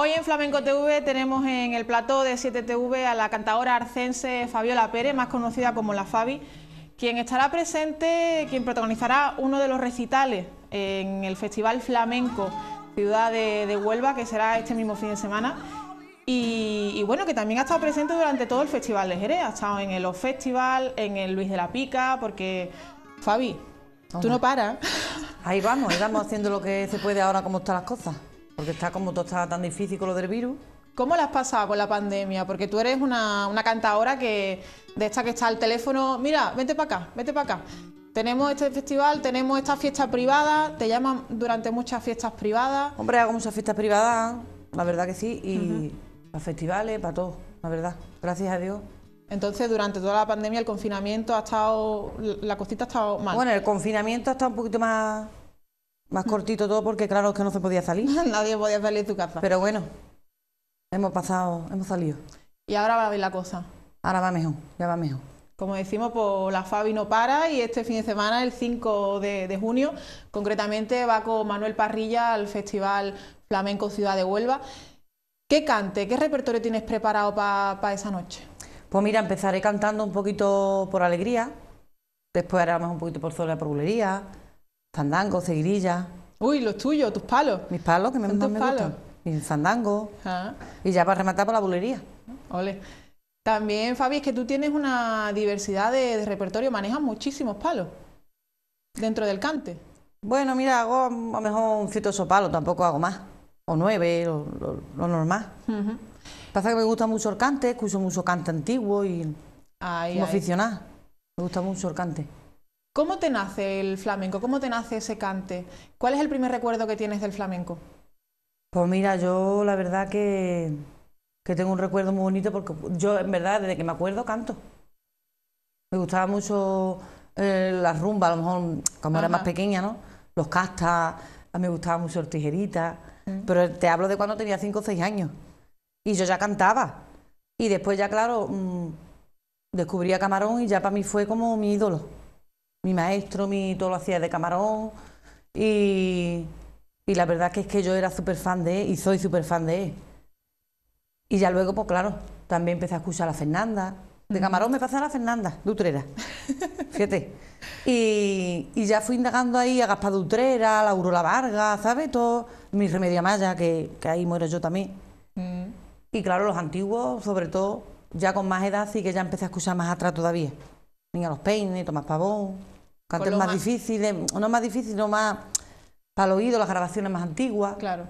Hoy en Flamenco TV tenemos en el plató de 7TV a la cantadora arcense Fabiola Pérez, más conocida como la Fabi, quien estará presente, quien protagonizará uno de los recitales en el Festival Flamenco Ciudad de, Huelva, que será este mismo fin de semana. Y, bueno, que también ha estado presente durante todo el Festival de Jerez, ha estado en el Off Festival, en el Luis de la Pica, porque Fabi, tú no paras. Ahí vamos, estamos haciendo lo que se puede ahora como están las cosas. Porque está como todo está tan difícil con lo del virus. ¿Cómo las has pasado con la pandemia? Porque tú eres una, cantadora que de esta que está al teléfono, mira, vente para acá, vete para acá. Tenemos este festival, tenemos esta fiesta privada, te llaman durante muchas fiestas privadas. Hombre, hago muchas fiestas privadas, la verdad que sí, y festivales, para todo, la verdad. Gracias a Dios. Entonces, durante toda la pandemia, el confinamiento ha estado. La cosita ha estado mal. Bueno, el confinamiento ha estado un poquito más más cortito todo porque claro que no se podía salir. Nadie podía salir de tu casa. Pero bueno, hemos pasado, hemos salido. Y ahora va a haber la cosa. Ahora va mejor, ya va mejor. Como decimos, pues la Fabi no para y este fin de semana, el 5 de, junio, concretamente va con Manuel Parrilla al Festival Flamenco Ciudad de Huelva. ¿Qué cante, qué repertorio tienes preparado para esa noche? Pues mira, empezaré cantando un poquito por alegría, después haremos un poquito por sola por bulería, Fandango, ceguirilla. Uy, los tuyos, tus palos. Mis palos, que me, mandan me Mis fandango. Ah. Y ya para rematar por la bulería. Ole. También, Fabi, es que tú tienes una diversidad de, repertorio, manejas muchísimos palos dentro del cante. Bueno, mira, hago a lo mejor un cierto palo, tampoco hago más. O nueve, lo, lo, normal. Pasa que me gusta mucho el cante, escucho mucho cante antiguo y como Me gusta mucho el cante. ¿Cómo te nace el flamenco? ¿Cómo te nace ese cante? ¿Cuál es el primer recuerdo que tienes del flamenco? Pues mira, yo la verdad que, tengo un recuerdo muy bonito porque yo en verdad desde que me acuerdo canto. Me gustaba mucho eh, la rumba, a lo mejor cuando era más pequeña, ¿no? Los castas, me gustaba mucho el tijerita, mm. pero te hablo de cuando tenía 5 o 6 años. Y yo ya cantaba. Y después ya, claro, descubría mm, descubrí a Camarón y ya para mí fue como mi ídolo mi maestro, mi, todo lo hacía de camarón y, y la verdad que es que yo era súper fan de él y soy súper fan de él. Y ya luego, pues claro, también empecé a escuchar a la Fernanda. De camarón me pasa a la Fernanda, de Utrera. Fíjate. Y, ya fui indagando ahí a Gaspar de Utrera, a Lauro Vargas, ¿sabes? Todo, mi Remedia Maya, que, ahí muero yo también. Mm. Y claro, los antiguos, sobre todo, ya con más edad, y que ya empecé a escuchar más atrás todavía. Venga, los peines, Tomás Pavón. Cantos más, más, difíciles, eh, no más difícil no más para el oído, las grabaciones más antiguas. Claro.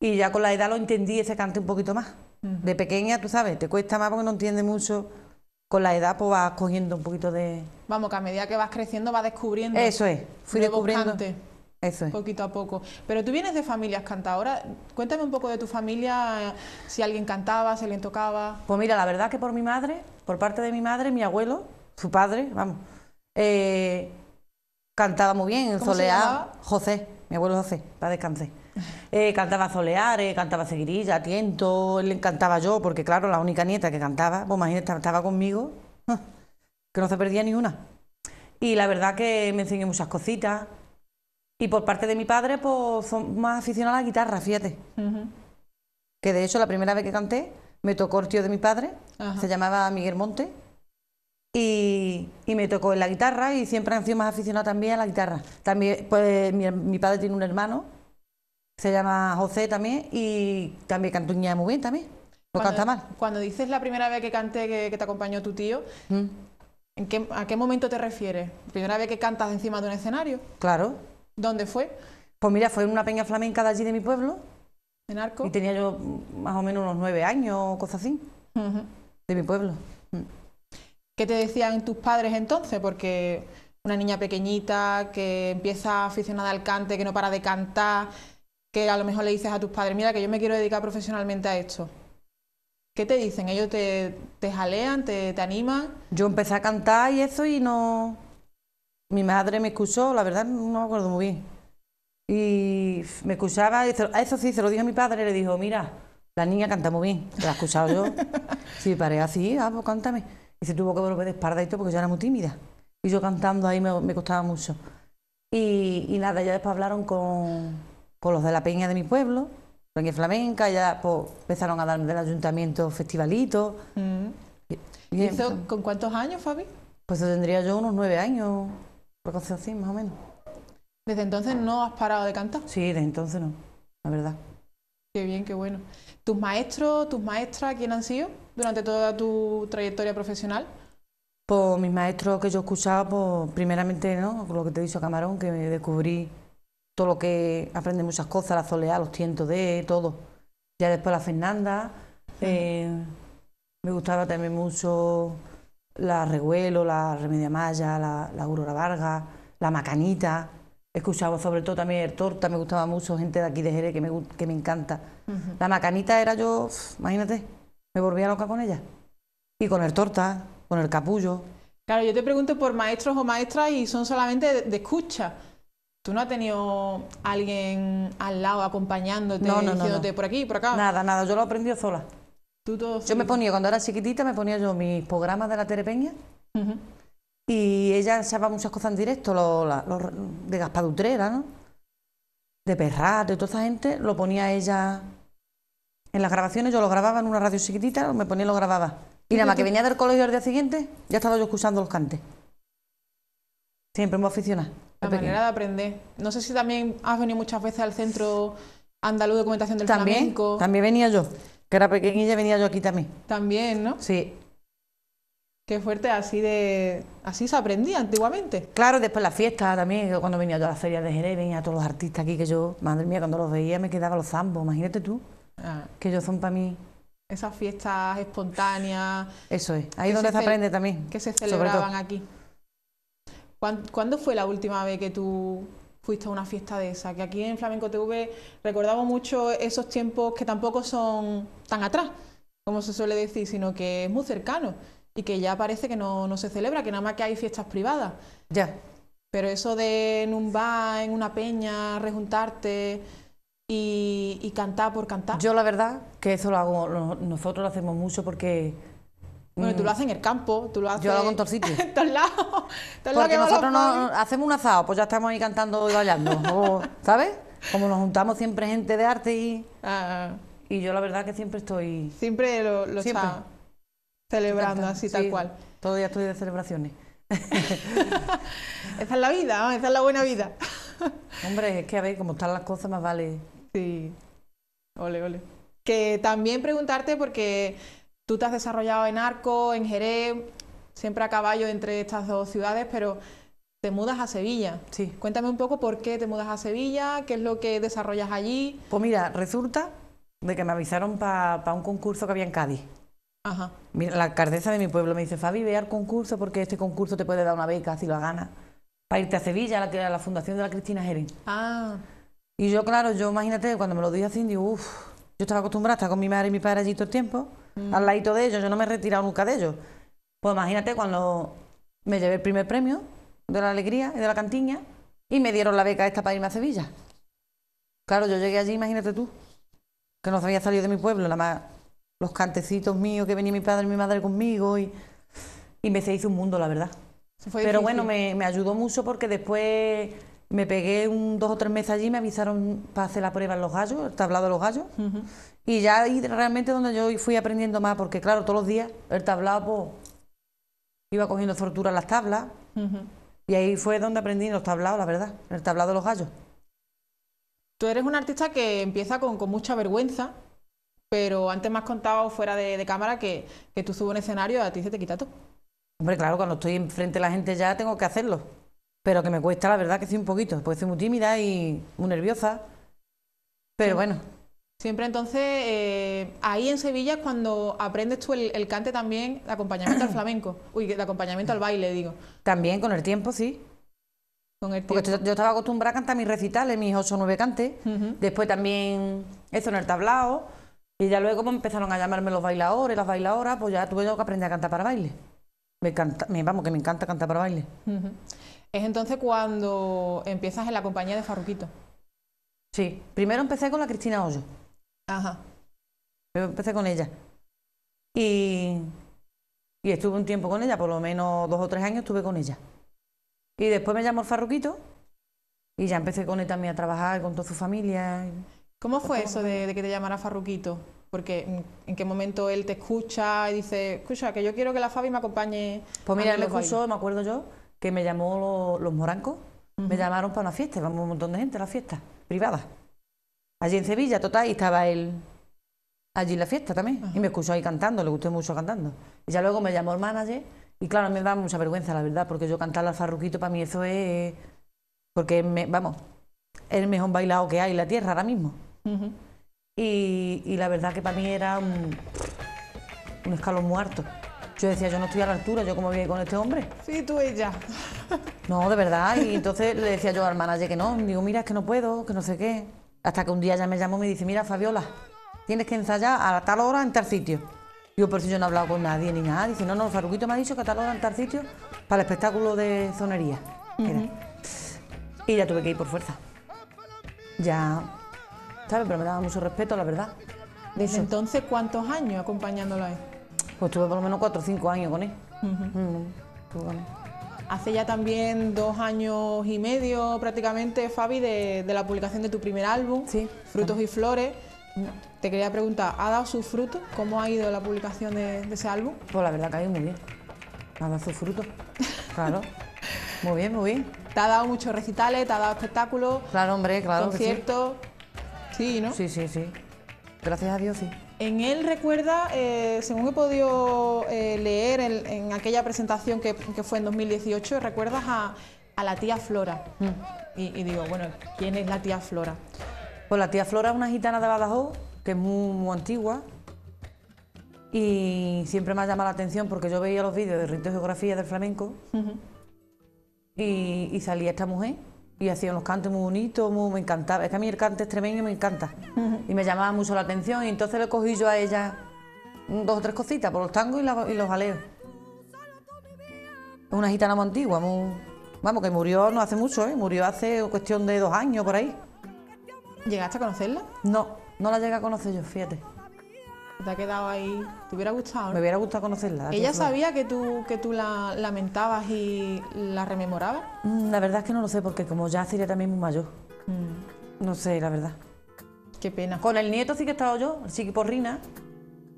Y ya con la edad lo entendí ese cante un poquito más. De pequeña, tú sabes, te cuesta más porque no entiendes mucho. Con la edad, pues vas cogiendo un poquito de. Vamos, que a medida que vas creciendo vas descubriendo. Eso es, fui descubriendo. Eso es. Poquito a poco. Pero tú vienes de familias cantadoras. Cuéntame un poco de tu familia, si alguien cantaba, si alguien tocaba. Pues mira, la verdad que por mi madre, por parte de mi madre, mi abuelo, su padre, vamos, eh, cantaba muy bien, en José, mi abuelo José, para descansar. Eh, cantaba Soleares, cantaba Seguirilla, Tiento, le encantaba yo, porque claro, la única nieta que cantaba, pues imagínate, estaba conmigo, que no se perdía ni una. Y la verdad que me enseñó muchas cositas. Y por parte de mi padre, pues más aficionado a la guitarra, fíjate. Que de hecho, la primera vez que canté, me tocó el tío de mi padre, se llamaba Miguel Monte, y, me tocó en la guitarra y siempre han sido más aficionado también a la guitarra. También, pues mi, padre tiene un hermano, se llama José también, y también cantuña muy bien también. No canta mal. Cuando dices la primera vez que canté que, te acompañó tu tío, mm. ¿a qué momento te refieres? ¿Primera vez que cantas encima de un escenario? Claro. ¿Dónde fue? Pues mira, fue en una peña flamenca de allí de mi pueblo. ¿En Arco? Y tenía yo más o menos unos nueve años o cosas así. De mi pueblo. Mm. ¿Qué te decían tus padres entonces? Porque una niña pequeñita que empieza aficionada al cante, que no para de cantar, que a lo mejor le dices a tus padres, mira, que yo me quiero dedicar profesionalmente a esto. ¿Qué te dicen? ¿Ellos te, jalean, te, animan? Yo empecé a cantar y eso y no... Mi madre me excusó, la verdad no me acuerdo muy bien. Y me excusaba, eso sí, se lo dije a mi padre, le dijo, mira, la niña canta muy bien, la he escuchado yo. sí, pare, así, ah, cántame y se tuvo que volver de espalda y todo porque yo era muy tímida. Y yo cantando ahí me, costaba mucho. Y, nada, ya después hablaron con, con, los de la peña de mi pueblo, Peña Flamenca, ya pues, empezaron a dar del ayuntamiento festivalitos. Mm. ¿Y, eso con cuántos años, Fabi? Pues tendría yo unos nueve años, por así, más o menos. ¿Desde entonces no has parado de cantar? Sí, desde entonces no, la verdad. Qué bien, qué bueno. ¿Tus maestros, tus maestras, quién han sido? durante toda tu trayectoria profesional? ...por mis maestros que yo escuchaba, pues primeramente, ¿no? Lo que te he dicho, Camarón, que me descubrí todo lo que aprende muchas cosas, la soleá, los cientos de, todo. Ya después la Fernanda, eh, me gustaba también mucho la Reguelo, la Remedia Maya, la, la Aurora Vargas, la Macanita. Escuchaba sobre todo también el Torta, me gustaba mucho gente de aquí de Jerez que me, que me encanta. La Macanita era yo, imagínate, me volvía loca con ella. Y con el torta, con el capullo. Claro, yo te pregunto por maestros o maestras y son solamente de, escucha. ¿Tú no has tenido alguien al lado acompañándote, por aquí, por acá? Nada, nada, yo lo aprendí sola. yo me ponía, cuando era chiquitita, me ponía yo mis programas de la Terepeña y ella sabía muchas cosas en directo, de Gaspadutrera, ¿no? De Perrat, de toda esa gente, lo ponía ella en las grabaciones yo lo grababa en una radio chiquitita, me ponía y lo grababa. Y nada más que venía del colegio al día siguiente, ya estaba yo escuchando los cantes. Siempre me aficionada. La manera de aprender. No sé si también has venido muchas veces al Centro Andaluz de Documentación del también, Flamenco. También venía yo, que era ya venía yo aquí también. También, ¿no? Sí. Qué fuerte, así de así se aprendía antiguamente. Claro, después la fiesta también, cuando venía yo a la feria de Jerez, venía todos los artistas aquí que yo, madre mía, cuando los veía me quedaba los zambos, imagínate tú. Ah. Que yo son para mí esas fiestas espontáneas. Eso es, ahí donde se, aprende también. Que se celebraban aquí. ¿Cuándo fue la última vez que tú fuiste a una fiesta de esa? Que aquí en Flamenco TV recordamos mucho esos tiempos que tampoco son tan atrás, como se suele decir, sino que es muy cercano y que ya parece que no, no se celebra, que nada más que hay fiestas privadas. Ya. Pero eso de en un bar, en una peña, rejuntarte, y, cantar por cantar. Yo la verdad que eso lo hago, nosotros lo hacemos mucho porque... Bueno, tú lo mm, haces en el campo, tú lo haces... Yo hago en todos todos lados. porque nosotros no, hacemos un asado, pues ya estamos ahí cantando y bailando, ¿sabes? Como nos juntamos siempre gente de arte y... Ah. y yo la verdad que siempre estoy... Siempre lo, lo celebrando así tal cual. Todavía estoy de celebraciones. esa es la vida, esa es la buena vida. Hombre, es que a ver, como están las cosas, más vale Sí. Ole, ole. Que también preguntarte, porque tú te has desarrollado en Arco, en Jerez, siempre a caballo entre estas dos ciudades, pero te mudas a Sevilla. Sí. Cuéntame un poco por qué te mudas a Sevilla, qué es lo que desarrollas allí. Pues mira, resulta de que me avisaron para un concurso que había en Cádiz. Ajá. Mira, la alcaldesa de mi pueblo me dice, Fabi, ve al concurso porque este concurso te puede dar una beca si lo gana, Para irte a Sevilla, la, a la fundación de la Cristina Jerez. Ah. Y yo, claro, yo imagínate, cuando me lo dije así, digo, uff, yo estaba acostumbrada a estar con mi madre y mi padre allí todo el tiempo, mm. al ladito de ellos, yo no me he retirado nunca de ellos. Pues imagínate cuando me llevé el primer premio de la alegría y de la cantiña y me dieron la beca esta para irme a Sevilla. Claro, yo llegué allí, imagínate tú, que no había salido de mi pueblo, nada más los cantecitos míos que venía mi padre y mi madre conmigo y, y me se hizo un mundo, la verdad. Pero bueno, me, me ayudó mucho porque después me pegué un dos o tres meses allí, me avisaron para hacer la prueba en los gallos, el tablado de los gallos. Y ya ahí realmente donde yo fui aprendiendo más, porque claro, todos los días el tablado pues, iba cogiendo tortura en las tablas. Y ahí fue donde aprendí los tablados, la verdad, el tablado de los gallos. Tú eres un artista que empieza con, mucha vergüenza, pero antes me has contado fuera de, cámara que, que tú subes un escenario y a ti se te quita todo. Hombre, claro, cuando estoy enfrente de la gente ya tengo que hacerlo. Pero que me cuesta, la verdad, que sí un poquito, porque soy muy tímida y muy nerviosa. Pero bueno. Siempre entonces, eh, ahí en Sevilla cuando aprendes tú el, cante también, de acompañamiento al flamenco, uy, de acompañamiento al baile, digo. También con el tiempo, sí. Porque yo, estaba acostumbrada a cantar mis recitales, mis ocho o nueve cantes, después también eso en el tablao, y ya luego me pues, empezaron a llamarme los bailadores, las bailadoras, pues ya tuve yo que aprender a cantar para baile. Me encanta, vamos, que me encanta cantar para baile es entonces cuando empiezas en la compañía de Farruquito. Sí, primero empecé con la Cristina Hoyo. Ajá. Yo empecé con ella. Y, estuve un tiempo con ella, por lo menos dos o tres años estuve con ella. Y después me llamó el Farruquito y ya empecé con él también a trabajar con toda su familia. ¿Cómo fue eso de, que te llamara Farruquito? Porque mm, en qué momento él te escucha y dice, escucha, que yo quiero que la Fabi me acompañe. Pues mira, él me me acuerdo yo, que me llamó los morancos, me llamaron para una fiesta, vamos un montón de gente a la fiesta, privada. Allí en Sevilla, total, y estaba él allí en la fiesta también. Y me escuchó ahí cantando, le gustó mucho cantando. Y ya luego me llamó el manager, y claro, me da mucha vergüenza, la verdad, porque yo cantar al farruquito para mí eso es. Porque, vamos, es el mejor bailado que hay en la tierra ahora mismo. y, la verdad que para mí era un, un escalón muerto. Yo decía, yo no estoy a la altura, yo cómo voy con este hombre. Sí, tú ella. No, de verdad. Y entonces le decía yo al manager que no. Digo, mira, es que no puedo, que no sé qué. Hasta que un día ya me llamó y me dice, mira, Fabiola, tienes que ensayar a tal hora en tal sitio. Digo, por si yo no he hablado con nadie ni nada. Dice, no, no, Farruquito me ha dicho que a tal hora en tal sitio para el espectáculo de zonería. Y ya tuve que ir por fuerza. Ya, ¿sabes? Pero me daba mucho respeto, la verdad. Desde entonces, ¿cuántos años a ahí? Pues estuve por lo menos cuatro o cinco años con él. Hace ya también dos años y medio prácticamente, Fabi, de, la publicación de tu primer álbum, sí. Frutos y Flores. Te quería preguntar, ¿ha dado sus frutos? ¿Cómo ha ido la publicación de, ese álbum? Pues la verdad que ha ido muy bien. Ha dado sus frutos, claro. muy bien, muy bien. Te ha dado muchos recitales, te ha dado espectáculos. Claro, hombre, claro. Conciertos. Sí. sí. ¿no? Sí, sí, sí. Gracias a Dios, sí. En él recuerda, eh, según he podido eh, leer en, aquella presentación que, fue en 2018, recuerdas a, la tía Flora. Mm. Y, digo, bueno, ¿quién es la tía Flora? Pues la tía Flora es una gitana de Badajoz, que es muy, antigua. Y siempre me ha llamado la atención porque yo veía los vídeos de Rito Geografía del Flamenco. y salía esta mujer y hacía unos cantos muy bonitos, muy, me encantaba. Es que a mí el cante extremeño me encanta y me llamaba mucho la atención y entonces le cogí yo a ella dos o tres cositas por los tangos y, los aleos. Es una gitana muy antigua, muy, vamos, que murió no hace mucho, ¿eh? murió hace cuestión de dos años por ahí. ¿Llegaste a conocerla? No, no la llegué a conocer yo, fíjate te ha quedado ahí. ¿Te hubiera gustado? Me hubiera gustado conocerla. ¿Ella sabía que tú, que tú la lamentabas y la rememorabas? Mm, la verdad es que no lo sé, porque como ya sería también muy mayor. Mm. No sé, la verdad. Qué pena. Con el nieto sí que estaba estado yo, el porrina.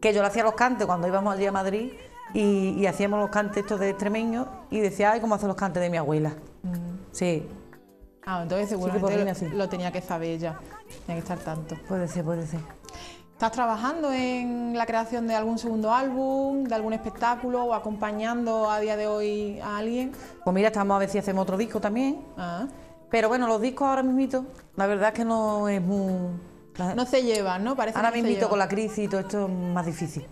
que yo le hacía los cantes cuando íbamos allí a Madrid y, hacíamos los cantes estos de extremeño y decía, ay, cómo hacen los cantes de mi abuela. Mm. Sí. Ah, entonces seguramente lo, lo, tenía que saber ella. Tenía que estar tanto. Puede ser, puede ser. ¿Estás trabajando en la creación de algún segundo álbum, de algún espectáculo o acompañando a día de hoy a alguien? Pues mira, estamos a ver si hacemos otro disco también. Ah. Pero bueno, los discos ahora mismito, la verdad es que no es muy... No se llevan, ¿no? Parece ahora mismito con la crisis y todo esto es más difícil.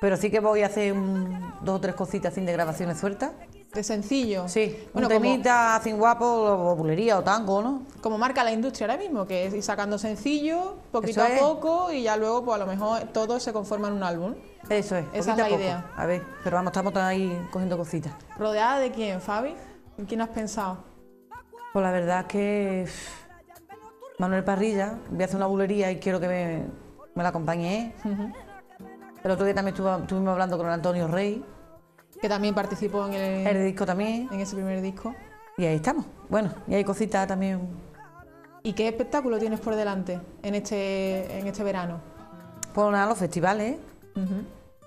Pero sí que voy a hacer dos o tres cositas sin de grabaciones sueltas de sencillo. Sí, bueno, un temita, guapo, o bulería o tango, ¿no? Como marca la industria ahora mismo, que es ir sacando sencillo, poquito a poco, y ya luego, pues a lo mejor todo se conforma en un álbum. Eso es, esa es la idea. A ver, pero vamos, estamos ahí cogiendo cositas. ¿Rodeada de quién, Fabi? ¿En quién has pensado? Pues la verdad es que. Manuel Parrilla, voy a hacer una bulería y quiero que me, la acompañe. El otro día también estuvo, estuvimos hablando con Antonio Rey que también participó en el, disco también. En ese primer disco. Y ahí estamos. Bueno, y hay cositas también. ¿Y qué espectáculo tienes por delante en este, en este verano? Pues nada, los festivales.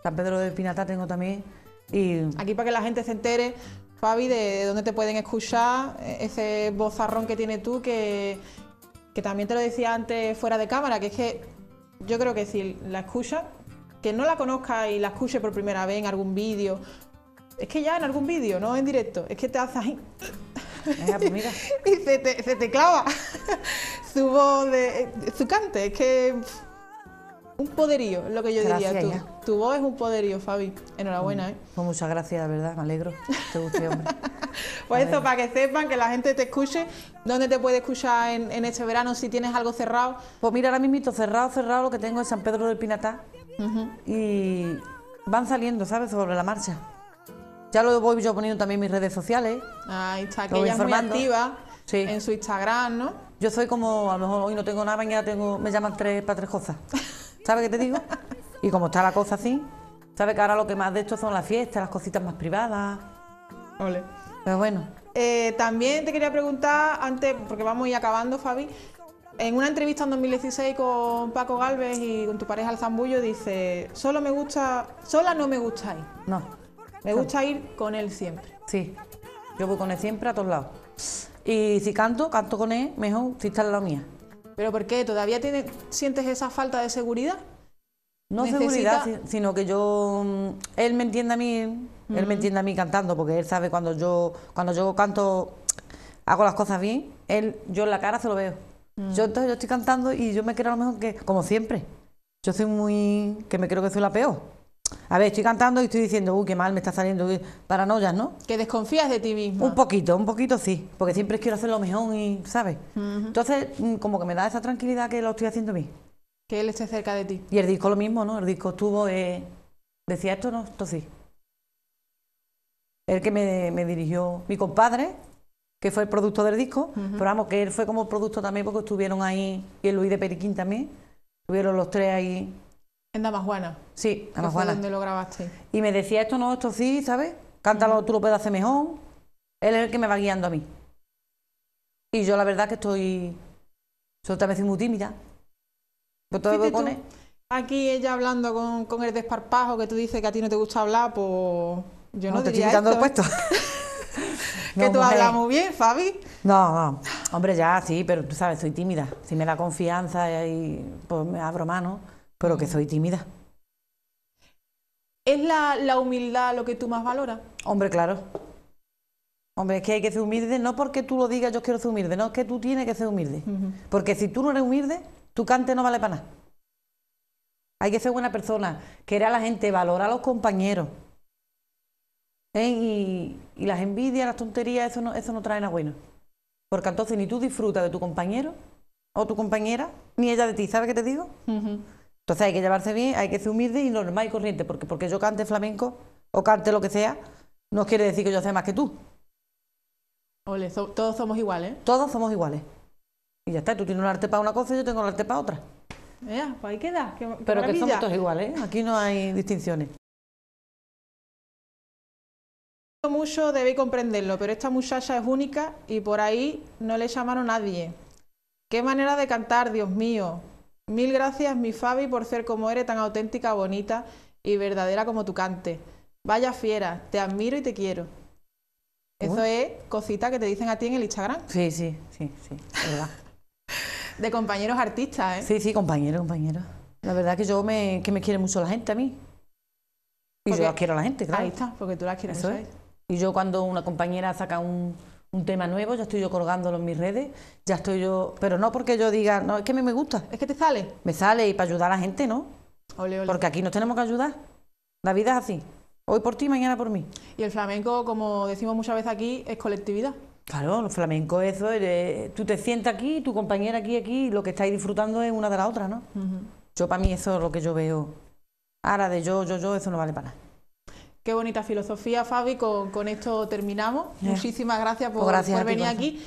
San Pedro de Pinatá tengo también. Y... Aquí para que la gente se entere, Fabi, de dónde te pueden escuchar, eh, ese bozarrón que tienes tú, que, que también te lo decía antes fuera de cámara, que es que yo creo que si la escucha, que no la conozca y la escuche por primera vez en algún vídeo es que ya en algún vídeo, no en directo, es que te haces ahí. Pues y se te, clava su voz, de, eh, su cante, es que un poderío, es lo que yo diría. Tu, voz es un poderío, Fabi. Enhorabuena, pues, ¿eh? Pues muchas gracias, de verdad, me alegro. Te pues eso, para que sepan, que la gente te escuche. ¿Dónde te puede escuchar en, este verano si tienes algo cerrado? Pues mira, ahora mismo cerrado, cerrado, lo que tengo en San Pedro del Pinatá. Y van saliendo, ¿sabes? Sobre la marcha. Ya lo voy yo poniendo también en mis redes sociales. Ahí está, que ella es muy activa en su Instagram, ¿no? Yo soy como, a lo mejor hoy no tengo nada, mañana tengo, me llaman tres para tres cosas. ¿Sabes qué te digo? y como está la cosa así, ¿sabes que ahora lo que más de esto son las fiestas, las cositas más privadas? Ole. Pero bueno. Eh, también te quería preguntar, antes, porque vamos a ir acabando, Fabi, en una entrevista en 2016 con Paco Galvez y con tu pareja el Zambullo dice, solo me gusta, sola no me gustáis. No. Me gusta ir con él siempre. Sí, yo voy con él siempre a todos lados. Y si canto, canto con él, mejor si está en la mía. ¿Pero por qué? ¿Todavía sientes esa falta de seguridad? No seguridad, sino que yo... Mm, él me entiende a mí, él me entiende a mí cantando, porque él sabe cuando yo, cuando yo canto, hago las cosas bien, él, yo en la cara se lo veo. Mm. Yo entonces yo estoy cantando y yo me creo a lo mejor que, como siempre, yo soy muy... que me creo que soy la peor. A ver, estoy cantando y estoy diciendo, uy, qué mal me está saliendo, paranoia, ¿no? Que desconfías de ti mismo. Un poquito, un poquito sí, porque siempre quiero hacer lo mejor y, ¿sabes? Entonces, mm, como que me da esa tranquilidad que lo estoy haciendo a mí. Que él esté cerca de ti. Y el disco lo mismo, ¿no? El disco estuvo, eh, decía esto, ¿no? Esto sí. El que me, dirigió mi compadre, que fue el producto del disco, pero vamos, que él fue como producto también porque estuvieron ahí, y el Luis de Periquín también, estuvieron los tres ahí en Damajuana. Sí, Damajuana. donde lo grabaste. Y me decía, esto no, esto sí, ¿sabes? Cántalo, mm. tú lo puedes hacer mejor. Él es el que me va guiando a mí. Y yo la verdad que estoy... Yo también muy tímida. Pues todo lo pone... Aquí ella hablando con, el desparpajo que tú dices que a ti no te gusta hablar, pues yo no, no te estoy quitando el ¿eh? puesto. que tú hablas muy bien, Fabi. No, no, hombre, ya sí, pero tú sabes, soy tímida. Si me da confianza y pues me abro mano pero que soy tímida. ¿Es la, humildad lo que tú más valoras? Hombre, claro. Hombre, es que hay que ser humilde, no porque tú lo digas yo quiero ser humilde, no, es que tú tienes que ser humilde. Porque si tú no eres humilde, tu cante no vale para nada. Hay que ser buena persona, querer a la gente, valorar a los compañeros. ¿Eh? Y, las envidias, las tonterías, eso no, eso no trae nada bueno. Porque entonces ni tú disfrutas de tu compañero o tu compañera, ni ella de ti, ¿sabes qué te digo? Entonces hay que llevarse bien, hay que ser humilde y normal y corriente, porque porque yo cante flamenco o cante lo que sea, no quiere decir que yo sea más que tú. Ole, todos somos iguales. Todos somos iguales. Y ya está, tú tienes un arte para una cosa y yo tengo un arte para otra. Ya, pues ahí queda. Pero que somos todos iguales, ¿eh? aquí no hay distinciones mucho debéis comprenderlo, pero esta muchacha es única y por ahí no le llamaron a nadie. Qué manera de cantar, Dios mío. Mil gracias, mi Fabi, por ser como eres, tan auténtica, bonita y verdadera como tu cante. Vaya fiera, te admiro y te quiero. Eso es cosita que te dicen a ti en el Instagram. Sí, sí, sí, sí, de compañeros artistas, ¿eh? Sí, sí, compañeros, compañeros. La verdad que yo me, que me quiere mucho la gente a mí. Y yo las quiero a la gente, claro. Ahí está, porque tú las quieres Y yo cuando una compañera saca un, un tema nuevo, ya estoy yo colgándolo en mis redes, ya estoy yo, pero no porque yo diga, no, es que a me gusta. Es que te sale. Me sale y para ayudar a la gente, ¿no? Porque aquí nos tenemos que ayudar. La vida es así. Hoy por ti, mañana por mí. Y el flamenco, como decimos muchas veces aquí, es colectividad. Claro, el flamenco eso, eh, tú te sientas aquí, tu compañera aquí, aquí, lo que estáis disfrutando es una de las otras, ¿no? Yo para mí eso es lo que yo veo. Ahora de yo, yo, yo, eso no vale para nada. Qué bonita filosofía, Fabi. Con, esto terminamos. Muchísimas gracias pues por, venir aquí.